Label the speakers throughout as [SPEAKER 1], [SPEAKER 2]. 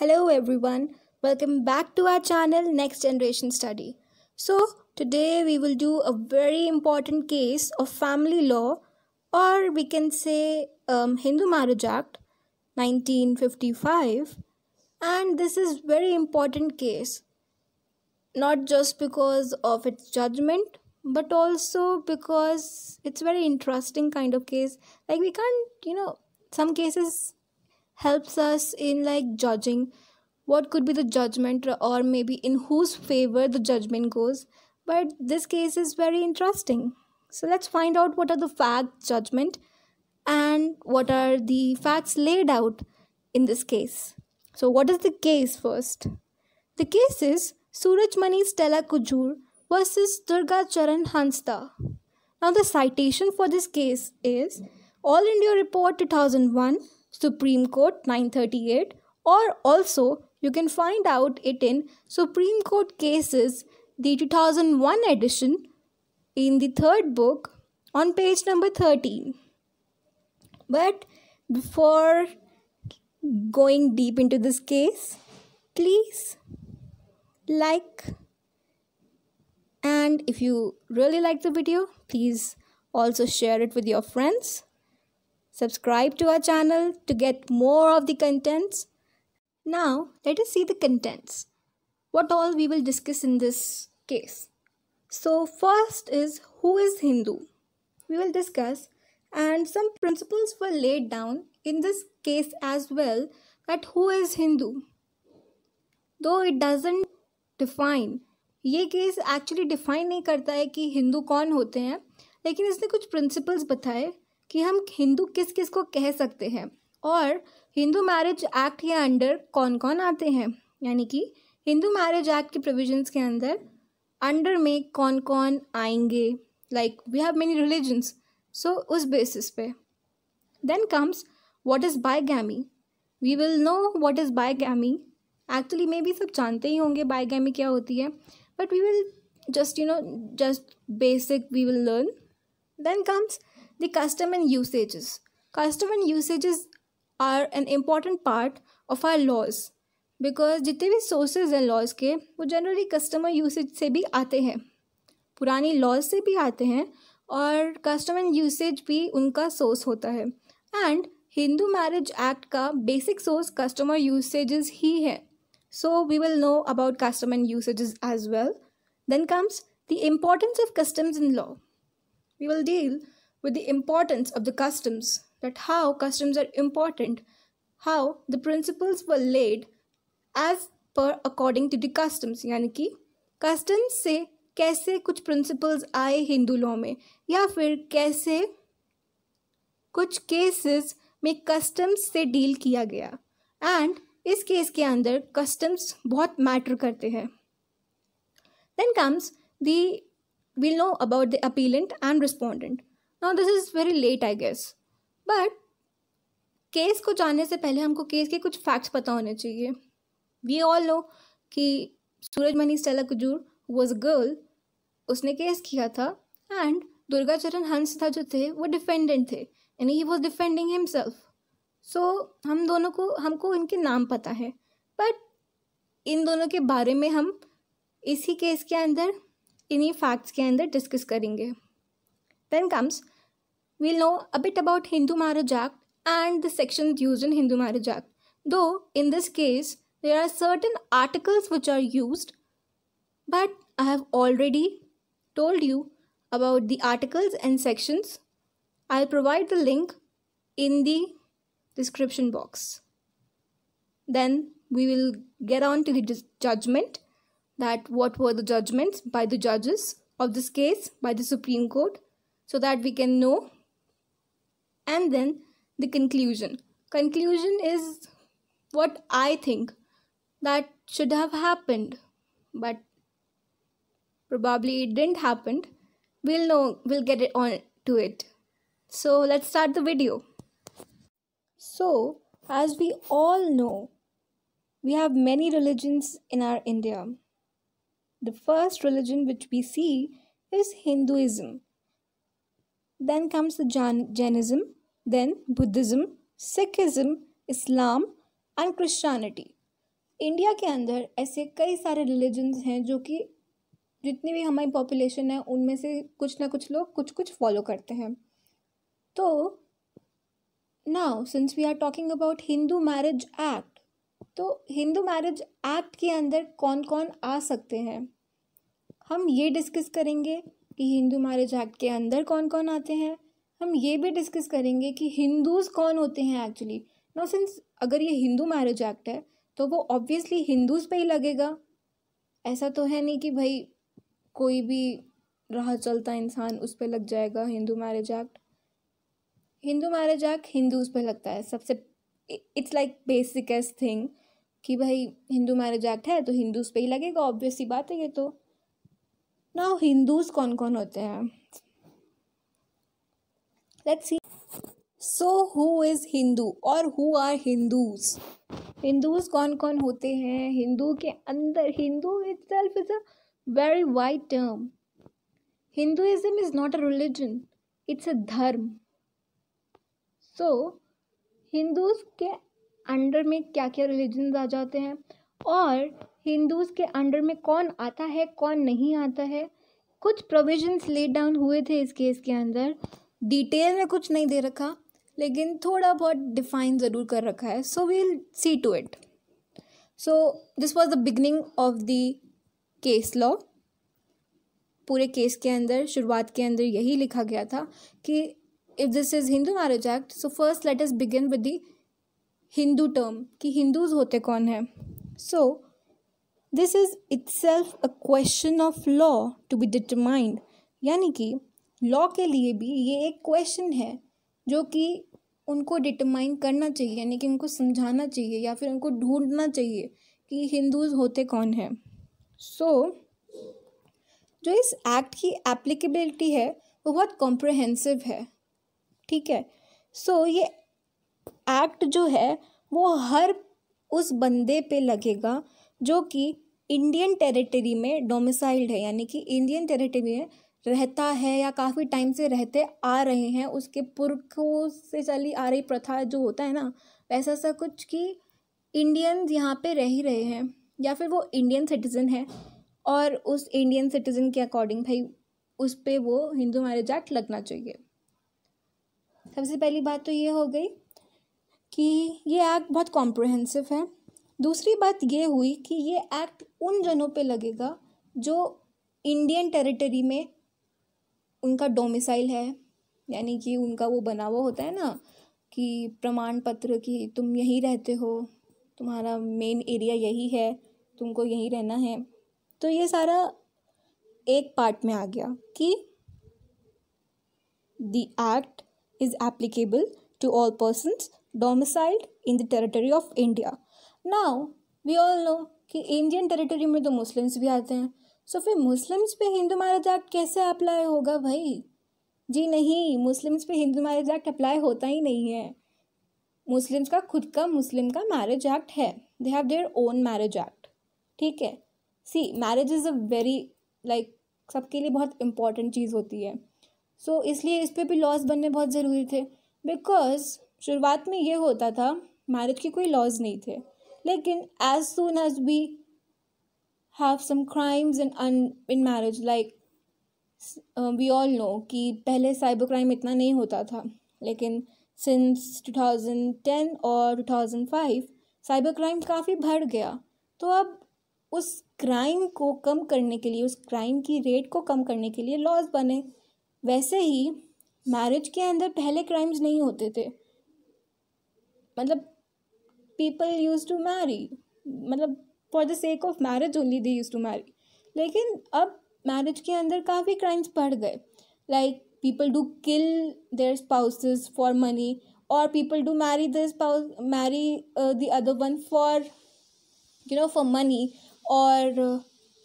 [SPEAKER 1] Hello everyone, welcome back to our channel Next Generation Study. So today we will do a very important case of family law or we can say um, Hindu Marriage Act 1955 and this is very important case not just because of its judgment but also because it's very interesting kind of case like we can't you know some cases helps us in like judging what could be the judgment or maybe in whose favor the judgment goes but this case is very interesting so let's find out what are the facts, judgment and what are the facts laid out in this case so what is the case first the case is surajmani stella kujur versus durga charan hansda now the citation for this case is all india report 2001 Supreme Court 938 or also you can find out it in Supreme Court cases the 2001 edition in the third book on page number 13 but before going deep into this case please like and if you really like the video please also share it with your friends Subscribe to our channel to get more of the contents. Now, let us see the contents. What all we will discuss in this case. So, first is who is Hindu? We will discuss and some principles were laid down in this case as well that who is Hindu. Though it doesn't define ये case actually define नहीं करता है कि हिंदू कौन होते हैं लेकिन इसने कुछ प्रिंसिपल्स बताए कि हम हिंदू किस किस को कह सकते हैं और हिंदू मैरिज एक्ट के अंडर कौन कौन आते हैं यानी कि हिंदू मैरिज एक्ट के प्रोविजंस के अंदर अंडर में कौन कौन आएंगे like we have many religions so उस बेसिस पे then comes what is gamy we will know what is bigamy actually मे भी सब जानते ही होंगे गैमी क्या होती है but we will just you know just basic we will learn then comes the custom and usages. Custom and usages are an important part of our laws because जितने भी सोर्सेज हैं लॉज के वो generally customer usage से भी आते हैं पुरानी लॉज से भी आते हैं और कस्टमर यूसेज भी उनका सोर्स होता है एंड हिंदू मैरिज एक्ट का बेसिक सोर्स कस्टमर यूसेजेस ही है so we will know about customer usages as well then comes the importance of customs in law we will deal with the importance of the customs, that how customs are important, how the principles were laid as पर according to the customs यानी कि customs से कैसे कुछ principles आए Hindu law में या फिर कैसे कुछ केसेस में कस्टम्स से डील किया गया एंड इस केस के अंदर कस्टम्स बहुत मैटर करते हैं then comes the will know about the appellant and respondent now this is very late I guess but case को जानने से पहले हमको केस के कुछ फैक्ट्स पता होने चाहिए वी ऑल नो कि Surajmani Stella Kujur was girl उसने केस किया था एंड दुर्गा चरण हंस था जो थे वो डिफेंडेंट थे यानी he was defending himself so हम दोनों को हमको इनके नाम पता है बट इन दोनों के बारे में हम इसी केस के अंदर इन्हीं फैक्ट्स के अंदर डिस्कस करेंगे Then comes, we'll know a bit about Hindu Marriage Act and the sections used in Hindu Marriage Act. Though in this case, there are certain articles which are used, but I have already told you about the articles and sections. I'll provide the link in the description box. Then we will get on to the judgment that what were the judgments by the judges of this case by the Supreme Court so that we can know. And then the conclusion. Conclusion is what I think that should have happened, but probably it didn't happen. We'll know, we'll get it on to it. So let's start the video. So, as we all know, we have many religions in our India. The first religion which we see is Hinduism. Then comes the Jan Jainism, then Buddhism, Sikhism, Islam and Christianity. India के अंदर ऐसे कई सारे religions हैं जो कि जितनी भी हमारी पॉपुलेशन है उनमें से कुछ ना कुछ लोग कुछ कुछ फॉलो करते हैं तो now since we are talking about Hindu marriage act तो हिंदू मैरिज एक्ट के अंदर कौन कौन आ सकते हैं हम ये डिस्कस करेंगे कि हिंदू मैरिज एक्ट के अंदर कौन कौन आते हैं हम ये भी डिस्कस करेंगे कि हिंदूज़ कौन होते हैं एक्चुअली नो सिंस अगर ये हिंदू मैरिज एक्ट है तो वो ऑब्वियसली हिंदूज़ पे ही लगेगा ऐसा तो है नहीं कि भाई कोई भी राह चलता इंसान उस पर लग जाएगा Hindu marriage act Hindu marriage act Hindus पे लगता है सबसे इट्स लाइक बेसिकेस्ट थिंग कि भाई हिंदू मैरिज एक्ट है तो हिंदूज़ पे ही लगेगा ऑब्वियसली बात है ये तो नाउ हिंदूज कौन कौन होते हैं let's see so who is Hindu और हु आर हिंदूज हिंदूज कौन कौन होते हैं हिंदू के अंदर Hindu itself is a very wide term Hinduism is not a religion it's a dharma so Hindus के अंडर में क्या क्या रिलीजन आ जाते हैं और हिंदूज़ के अंडर में कौन आता है कौन नहीं आता है कुछ प्रोविजंस ले डाउन हुए थे इस केस के अंदर डिटेल में कुछ नहीं दे रखा लेकिन थोड़ा बहुत डिफाइन ज़रूर कर रखा है so we'll see to it so this was the beginning of the case law पूरे केस के अंदर शुरुआत के अंदर यही लिखा गया था कि if this is Hindu marriage act so first let is begin with the Hindu term कि हिंदूज होते कौन हैं so so, this is self a question of law to be determined यानी कि लॉ के लिए भी ये एक क्वेश्चन है जो कि उनको डिटरमाइन करना चाहिए यानी कि उनको समझाना चाहिए या फिर उनको ढूंढना चाहिए कि हिंदूज होते कौन हैं सो so, जो इस एक्ट की एप्लीकेबिलिटी है वो बहुत कॉम्प्रहेंसिव है ठीक है सो so, ये एक्ट जो है वो हर उस बंदे पे लगेगा जो कि इंडियन टेरिटरी में डोमिसाइल्ड है यानी कि इंडियन टेरिटरी में रहता है या काफ़ी टाइम से रहते आ रहे हैं उसके पुरखों से चली आ रही प्रथा जो होता है ना वैसा सा कुछ कि इंडियन यहाँ पे रह ही रहे हैं या फिर वो इंडियन सिटीज़न है और उस इंडियन सिटीज़न के अकॉर्डिंग भाई उस पर वो हिंदू मैरिज एक्ट लगना चाहिए सबसे पहली बात तो ये हो गई कि ये एक्ट बहुत कॉम्प्रहेंसिव है दूसरी बात ये हुई कि ये एक्ट उन जनों पे लगेगा जो इंडियन टेरिटरी में उनका डोमिसाइल है यानी कि उनका वो बना हुआ होता है ना कि प्रमाण पत्र कि तुम यहीं रहते हो तुम्हारा मेन एरिया यही है तुमको यहीं रहना है तो ये सारा एक पार्ट में आ गया कि the act is applicable to all person domiciled in the territory of India now we all know कि इंडियन टेरिटरी में तो मुस्लिम्स भी आते हैं सो so, फिर मुस्लिम्स पे हिंदू मैरिज एक्ट कैसे अप्लाई होगा भाई जी नहीं मुस्लिम्स पे हिंदू मैरिज एक्ट अप्लाई होता ही नहीं है मुस्लिम्स का खुद का मुस्लिम का मैरिज एक्ट है they have their own marriage act ठीक है see marriage is a very like सबके लिए बहुत इंपॉर्टेंट चीज़ होती है सो so, इसलिए इस पर भी लॉज बनने बहुत ज़रूरी थे बिकॉज शुरुआत में ये होता था मैरिज के कोई लॉज नहीं थे लेकिन as soon as we have some crimes in an in marriage like we all know कि पहले साइबर क्राइम इतना नहीं होता था लेकिन सिंस टू थाउजेंड टेन और two thousand five cyber crime काफ़ी बढ़ गया तो अब उस क्राइम को कम करने के लिए उस क्राइम की रेट को कम करने के लिए लॉज बने वैसे ही मैरिज के अंदर पहले क्राइम्स नहीं होते थे मतलब people used to marry मतलब for the sake of marriage only they used to marry लेकिन अब marriage के अंदर काफ़ी crimes like people do kill their spouses for money or people do marry the spouse marry uh, the other one for you know for money or uh,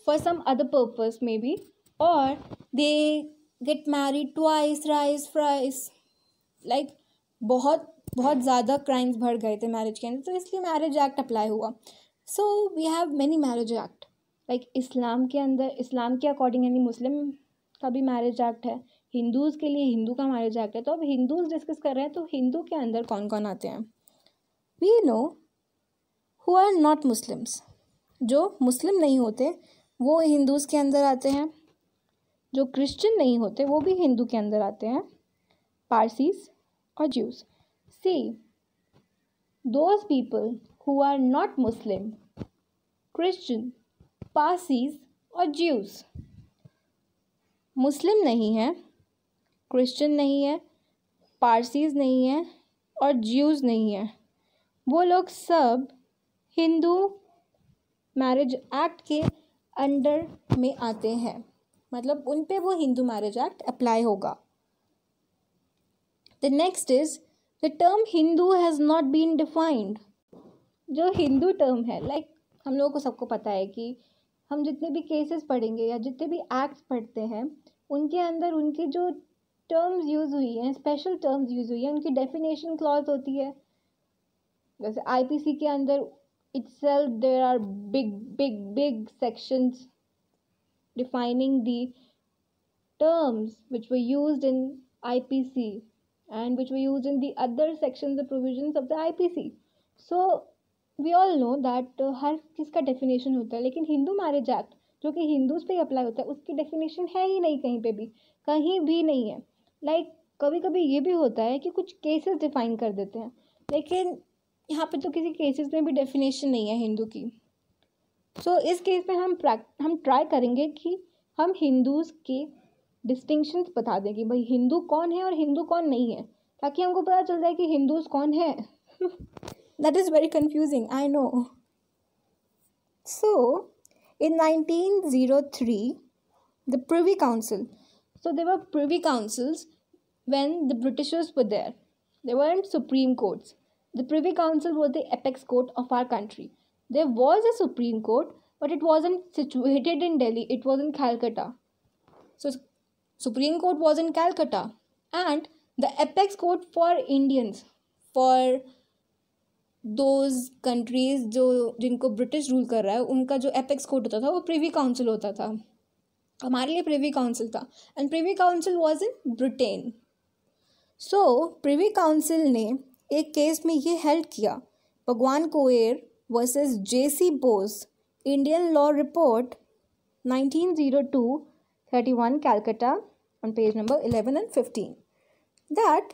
[SPEAKER 1] for some other purpose maybe or they get married twice thrice thrice like बहुत बहुत ज़्यादा crimes बढ़ गए थे marriage के अंदर तो इसलिए मैरिज एक्ट अप्लाई हुआ so we have many marriage act like Islam के अंदर इस्लाम के अकॉर्डिंग यानी मुस्लिम का भी मैरिज एक्ट है हिंदूज़ के लिए हिंदू का मैरिज एक्ट है तो अब हिंदूज़ डिस्कस कर रहे हैं तो हिंदू के अंदर कौन कौन आते हैं we know who are not Muslims जो मुस्लिम नहीं होते वो हिंदूज़ के अंदर आते हैं जो क्रिश्चियन नहीं होते वो भी हिंदू के अंदर आते हैं पारसीज और Jews See, those people who are not Muslim, Christian, Parsis और Jews. मुस्लिम नहीं हैं क्रिश्चियन नहीं है पारसीज नहीं हैं और ज्यूज़ नहीं हैं वो लोग सब हिंदू मैरिज एक्ट के अंडर में आते हैं मतलब उन पे वो हिंदू मैरिज एक्ट अप्लाई होगा the next is the term Hindu has not been defined जो हिंदू टर्म है लाइक like, हम लोगों को सबको पता है कि हम जितने भी केसेस पढ़ेंगे या जितने भी एक्ट्स पढ़ते हैं उनके अंदर उनके जो टर्म्स यूज़ हुई हैं स्पेशल टर्म्स यूज़ हुई हैं उनकी डेफिनेशन क्लॉज होती है जैसे आईपीसी के अंदर it's there are big big big sections defining the terms which were used in IPC and which were used in the other sections the provisions of the IPC. So we all know that uh, हर चीज़ का definition होता है लेकिन Hindu marriage act जो कि Hindus पे apply होता है उसकी डेफिनेशन है ही नहीं कहीं पे भी कहीं भी नहीं है लाइक like, कभी कभी ये भी होता है कि कुछ केसेस डिफाइन कर देते हैं लेकिन यहाँ पे तो किसी केसेस में भी डेफिनेशन नहीं है हिंदू की सो so, इस केस में हम प्रैक्ट हम ट्राई करेंगे कि हम हिंदूज़ के डिस्टिंक्शन बता दें कि भाई हिंदू कौन है और हिंदू कौन नहीं है ताकि हमको पता चल जाए कि हिंदूज कौन है that is very confusing I know so in nineteen zero three the Privy Council so there were Privy Councils when the Britishers were there there were in Supreme Courts the Privy Council was the apex court of our country there was a Supreme Court but it was in situated in Delhi it was in Calcutta so Supreme Court was in Calcutta and the apex court for Indians for those countries जो जिनको British rule कर रहा है उनका जो apex court होता था वो प्रिवी काउंसिल होता था हमारे लिए प्रिवी काउंसिल था and Privy Council was in Britain so Privy Council ने एक केस में ये हेल्प किया Bhagwan Koer versus J C Bose Indian law report nineteen zero two thirty one Calcutta on page number 11 and 15 that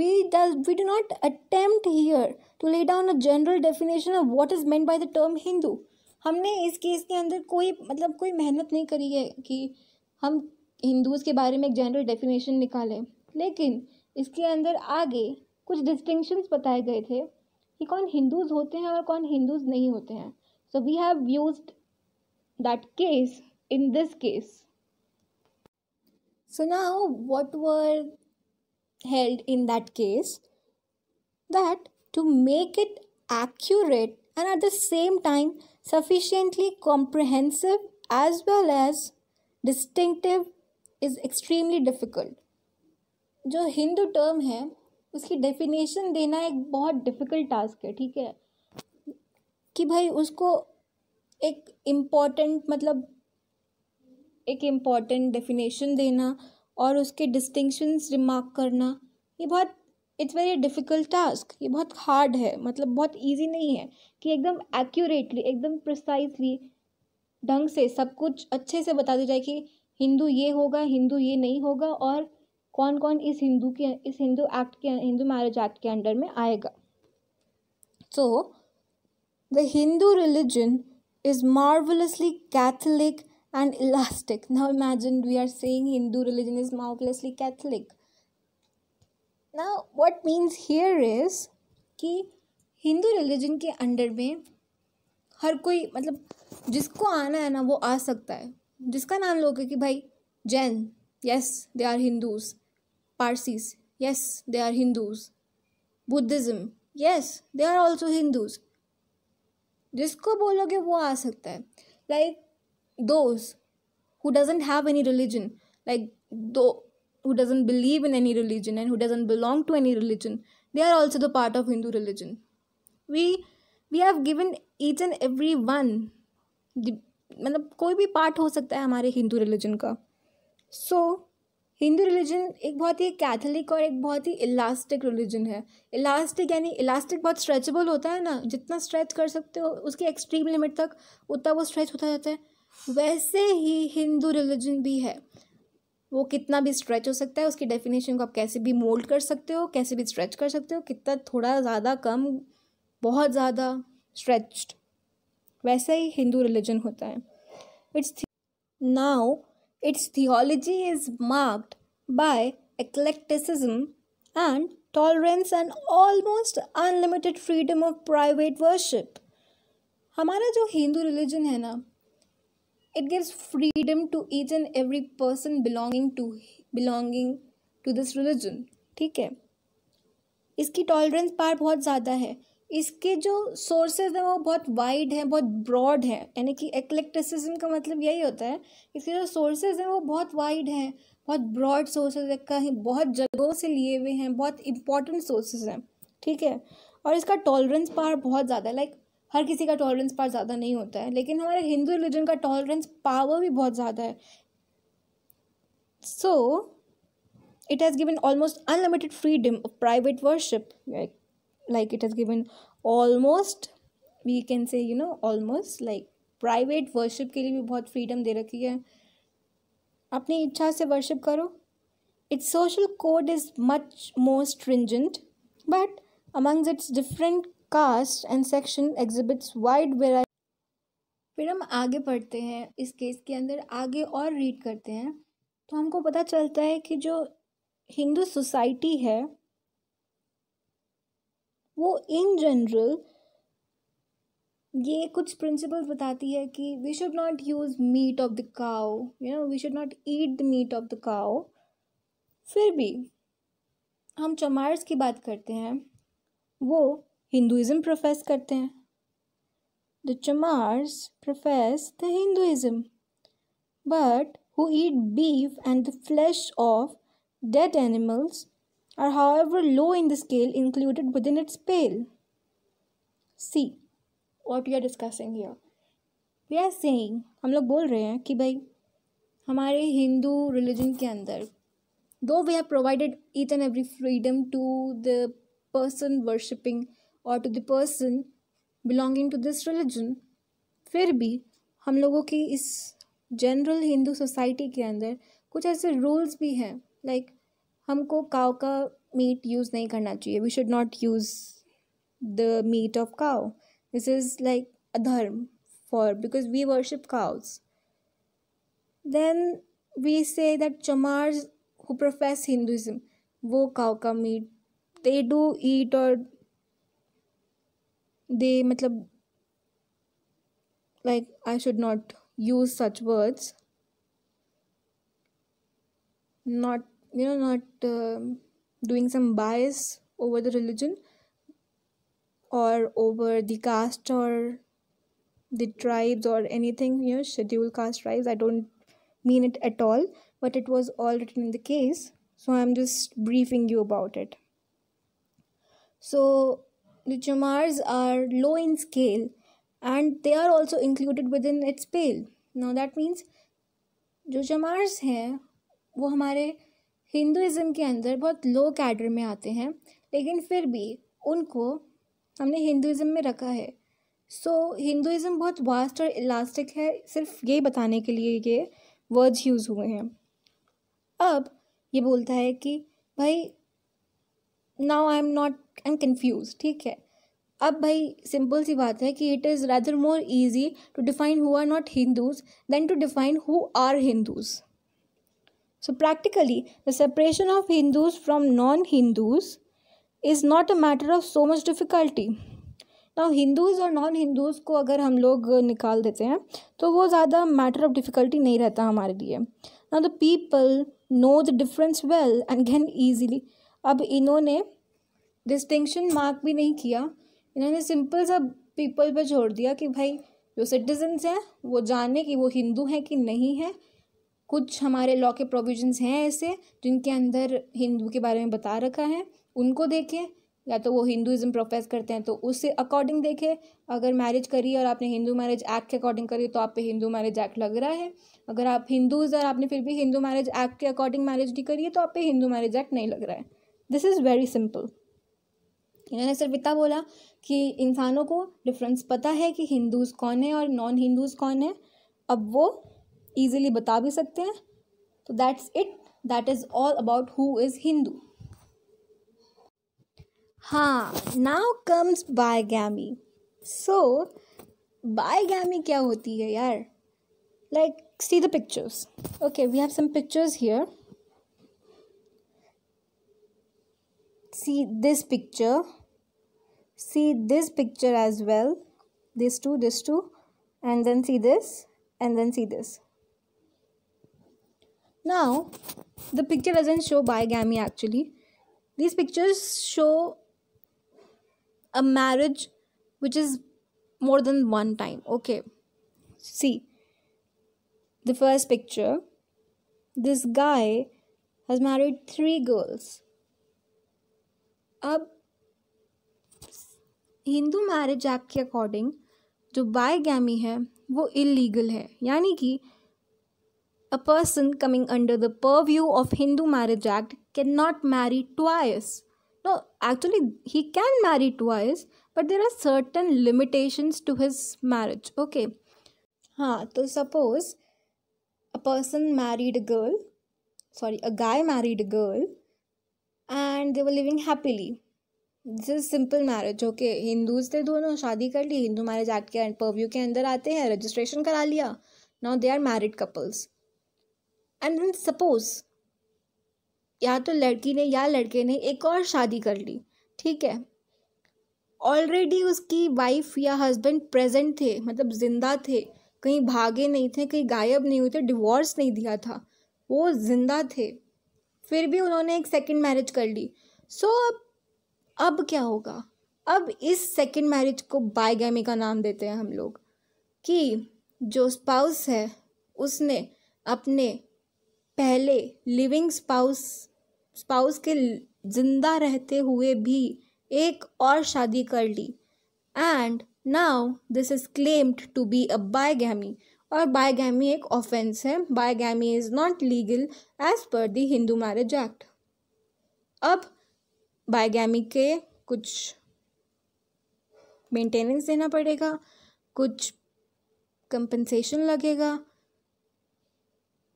[SPEAKER 1] we does we do not attempt here to lay down a general definition of what is meant by the term hindu हमने इस case के अंदर कोई मतलब कोई मेहनत नहीं करी है कि हम हिंदूज़ के बारे में एक जनरल डेफिनेशन निकालें लेकिन इसके अंदर आगे कुछ डिस्टिंक्शंस बताए गए थे कि कौन हिंदूज़ होते हैं और कौन हिंदूज़ नहीं होते हैं so we have used that case in this case So now what were held in that case that to make it accurate and at the same time sufficiently comprehensive as well as distinctive is extremely difficult. जो Hindu term है उसकी definition देना एक बहुत difficult task है ठीक है कि भाई उसको एक इम्पॉर्टेंट मतलब एक इम्पॉर्टेंट डेफिनेशन देना और उसके डिस्टिंक्शंस रिमार्क करना ये बहुत इट्स वेरी डिफ़िकल्ट टास्क ये बहुत हार्ड है मतलब बहुत ईजी नहीं है कि एकदम एक्यूरेटली एकदम प्रिसाइसली ढंग से सब कुछ अच्छे से बता दिया जाए कि हिंदू ये होगा हिंदू ये नहीं होगा और कौन कौन इस हिंदू के इस हिंदू एक्ट के हिंदू मैरिज एक्ट के अंडर में आएगा so the Hindu religion is marvellously catholic and elastic. Now imagine we are saying Hindu religion is marvelously Catholic. Now what means here is कि हिंदू रिलीजन के अंडर में हर कोई मतलब जिसको आना है ना वो आ सकता है जिसका नाम लोगे कि भाई Jain yes they are Hindus Parsis yes they are Hindus Buddhism yes they are also Hindus जिसको बोलोगे वो आ सकता है like like, those who doesn't have any religion like though who doesn't believe in any religion and who doesn't belong to any religion they are also the part of hindu religion we we have given each and every one the मतलब कोई भी part हो सकता है हमारे Hindu religion का सो Hindu religion एक बहुत ही कैथोलिक और एक बहुत ही इलास्टिक रिलीजन है इलास्टिक यानी इलास्टिक बहुत स्ट्रेचेबल होता है ना जितना स्ट्रेच कर सकते हो उसकी एक्सट्रीम लिमिट तक उतना वो स्ट्रेच होता जाता है वैसे ही हिंदू रिलीजन भी है वो कितना भी स्ट्रेच हो सकता है उसकी डेफिनेशन को आप कैसे भी मोल्ड कर सकते हो कैसे भी स्ट्रेच कर सकते हो कितना थोड़ा ज़्यादा कम बहुत ज़्यादा स्ट्रेच्ड वैसा ही हिंदू रिलीजन होता है it's now it's theology is marked by eclecticism and tolerance and almost unlimited freedom of private worship हमारा जो हिंदू रिलीजन है ना it gives freedom to each and every person belonging to belonging to this religion ठीक है इसकी tolerance पार बहुत ज़्यादा है इसके जो सोर्सेज हैं वो बहुत वाइड हैं बहुत ब्रॉड हैं यानी कि एक्लेक्टिसिज्म का मतलब यही होता है इसके जो सोर्सेज हैं वो बहुत वाइड हैं बहुत ब्रॉड सोर्सेज है कहीं बहुत जगहों से लिए हुए हैं बहुत इंपॉर्टेंट सोर्सेज हैं ठीक है और इसका टॉलरेंस पार बहुत ज़्यादा है लाइक हर किसी का टॉलरेंस पार ज़्यादा नहीं होता है लेकिन हमारे हिंदू रिलीजन का टॉलरेंस पावर भी बहुत ज़्यादा है so it has given almost unlimited freedom private worship like it has given almost we can say you know almost like private worship के लिए भी बहुत फ्रीडम दे रखी है अपनी इच्छा से वर्शिप करो it's social code is much most stringent but amongst its different caste and section exhibits wide variety फिर हम आगे पढ़ते हैं इस केस के अंदर आगे और रीड करते हैं तो हमको पता चलता है कि जो हिंदू सोसाइटी है वो इन जनरल ये कुछ प्रिंसिपल्स बताती है कि we should not use meat of the cow you know we should not eat the meat of the cow फिर भी हम चमार्स की बात करते हैं वो हिंदुज़म प्रोफेस करते हैं the Chamars profess the Hinduism but who eat beef and the flesh of dead are however low in the scale included within its pale see what we are discussing here. We are saying हम लोग बोल रहे हैं कि भाई हमारे Hindu religion के अंदर दो we have provided each and every freedom to the person worshipping और to the person belonging to this religion फिर भी हम लोगों की इस जनरल हिंदू सोसाइटी के अंदर कुछ ऐसे रूल्स भी हैं लाइक like, हमको काव का मीट यूज़ नहीं करना चाहिए we should not use the meat of cow this is like a dharma for because we worship cows then we say that Chamars who profess Hinduism वो काव का मीट दे डू ईट और they matlab like i should not use such words not you know not uh, doing some bias over the religion or over the caste or the tribes or anything you know scheduled caste tribes i don't mean it at all but it was all written in the case so i'm just briefing you about it so The chamars are low in scale and they are also included within its pale. Now that means जो चमार्स हैं वो हमारे Hinduism के अंदर बहुत लो cadre में आते हैं लेकिन फिर भी उनको हमने हिंदुज़म में रखा है सो so, हिंदुज़म बहुत वास्ट और इलास्टिक है सिर्फ ये बताने के लिए ये वर्ड्स यूज़ हुए हैं अब ये बोलता है कि भाई now I am not I am confuse ठीक है अब भाई सिंपल सी बात है कि it is rather more easy to define who are not Hindus then to define who are Hindus so practically the separation of Hindus from non Hindus is not a matter of so much difficulty now Hindus और non Hindus को अगर हम लोग निकाल देते हैं तो वो ज़्यादा मैटर ऑफ डिफ़िकल्टी नहीं रहता हमारे लिए now the people know the difference well and can easily अब इन्होंने डिस्टिंक्शन मार्क भी नहीं किया इन्होंने सिंपल सा पीपल पर छोड़ दिया कि भाई जो सिटीजन्स हैं वो जाने कि वो हिंदू हैं कि नहीं हैं कुछ हमारे लॉ के प्रोविजंस हैं ऐसे जिनके अंदर हिंदू के बारे में बता रखा है उनको देखें या तो वो हिंदुज़म प्रोफेस करते हैं तो उससे अकॉर्डिंग देखें अगर मैरिज करी और आपने हिंदू मैरिज एक्ट के अकॉर्डिंग करी तो आप पे हिंदू मैरिज एक्ट लग रहा है अगर आप हिंदूज़ और आपने फिर भी हिंदू मैरिज एक्ट के अकॉर्डिंग मैरिज नहीं करी है तो आप पे हिंदू मैरिज एक्ट नहीं लग रहा है दिस इज़ वेरी सिंपल इन्होंने सिर्फ इतना बोला कि इंसानों को डिफरेंस पता है कि हिंदूज़ कौन है और नॉन हिंदूज़ कौन है अब वो ईजिली बता भी सकते हैं तो that's it that is all about who is Hindu हाँ नाउ कम्स बायगैमी सो बायगैमी क्या होती है यार like see the pictures okay we have some pictures here see this picture see this picture as well this two this two and then see this and then see this now the picture doesn't show bigamy actually these pictures show a marriage which is more than one time okay see the first picture this guy has married three girls अब Hindu marriage act के according जो bigamy है वो illegal है यानी कि a person coming under the purview of Hindu marriage Act can not marry twice no actually he can marry twice but there are certain limitations to his marriage okay हाँ तो suppose a person married girl sorry a guy married girl and they were living happily this is simple marriage okay Hindus थे दोनों शादी कर ली Hindu marriage act के purview के अंदर आते हैं रजिस्ट्रेशन करा लिया now they are married couples and then suppose या तो लड़की ने या लड़के ने एक और शादी कर ली ठीक है ऑलरेडी उसकी वाइफ या हस्बैंड प्रेजेंट थे मतलब जिंदा थे कहीं भागे नहीं थे कहीं गायब नहीं हुए थे डिवोर्स नहीं दिया था वो जिंदा थे फिर भी उन्होंने एक सेकंड मैरिज कर ली सो so, अब अब क्या होगा अब इस सेकंड मैरिज को बायगैमी का नाम देते हैं हम लोग कि जो स्पाउस है उसने अपने पहले लिविंग स्पाउस स्पाउस के जिंदा रहते हुए भी एक और शादी कर ली and now this is claimed to be a bigamy और बायगैमी एक ऑफेंस है bigamy is not legal as per the Hindu marriage Act अब बायगैमी के कुछ मेंटेनेंस देना पड़ेगा कुछ कंपनसेशन लगेगा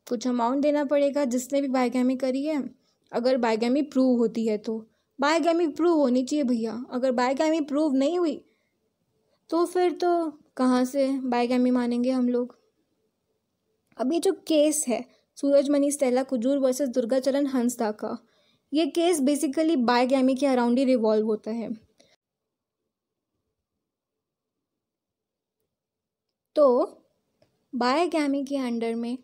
[SPEAKER 1] कुछ अमाउंट देना पड़ेगा जिसने भी बायगैमी करी है अगर बायगैमी प्रूव होती है तो बायगैमी प्रूव होनी चाहिए भैया अगर बायगैमी प्रूव नहीं हुई तो फिर तो कहाँ से बायगैमी मानेंगे हम लोग अब ये जो केस है सूरजमणि स्टेला कुजूर वर्सेस दुर्गाचरण हंसदा का ये केस बेसिकली बायगैमी के अराउंड ही रिवॉल्व होता है तो बायोगैमी के अंडर में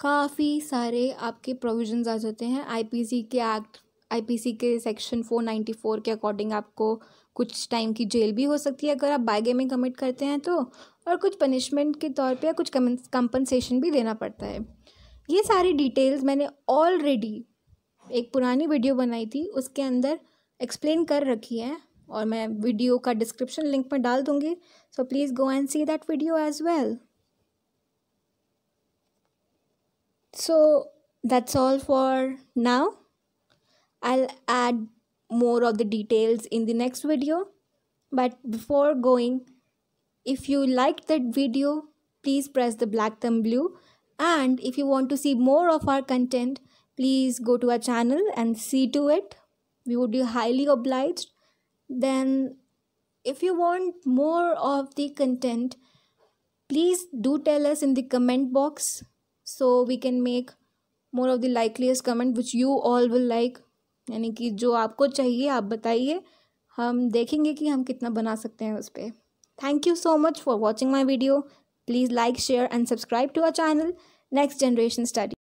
[SPEAKER 1] काफ़ी सारे आपके प्रोविजंस आ जाते हैं आईपीसी के एक्ट आईपीसी के सेक्शन फोर नाइन्टी फोर के अकॉर्डिंग आपको कुछ टाइम की जेल भी हो सकती है अगर आप बाय गेमिंग कमिट करते हैं तो और कुछ पनिशमेंट के तौर पे या कुछ कंपनसेशन भी देना पड़ता है ये सारी डिटेल्स मैंने ऑलरेडी एक पुरानी वीडियो बनाई थी उसके अंदर एक्सप्लेन कर रखी है और मैं वीडियो का डिस्क्रिप्शन लिंक में डाल दूँगी so please go and see that video as well so all for now I'll add more of the details in the next video but before going if you liked that video please press the black thumb blue and if you want to see more of our content please go to our channel and see to it we would be highly obliged then if you want more of the content please do tell us in the comment box so we can make more of the likeliest comment which you all will like यानी कि जो आपको चाहिए आप बताइए हम देखेंगे कि हम कितना बना सकते हैं उस पर thank you so much for watching my video please like share and subscribe to our channel Next Generation study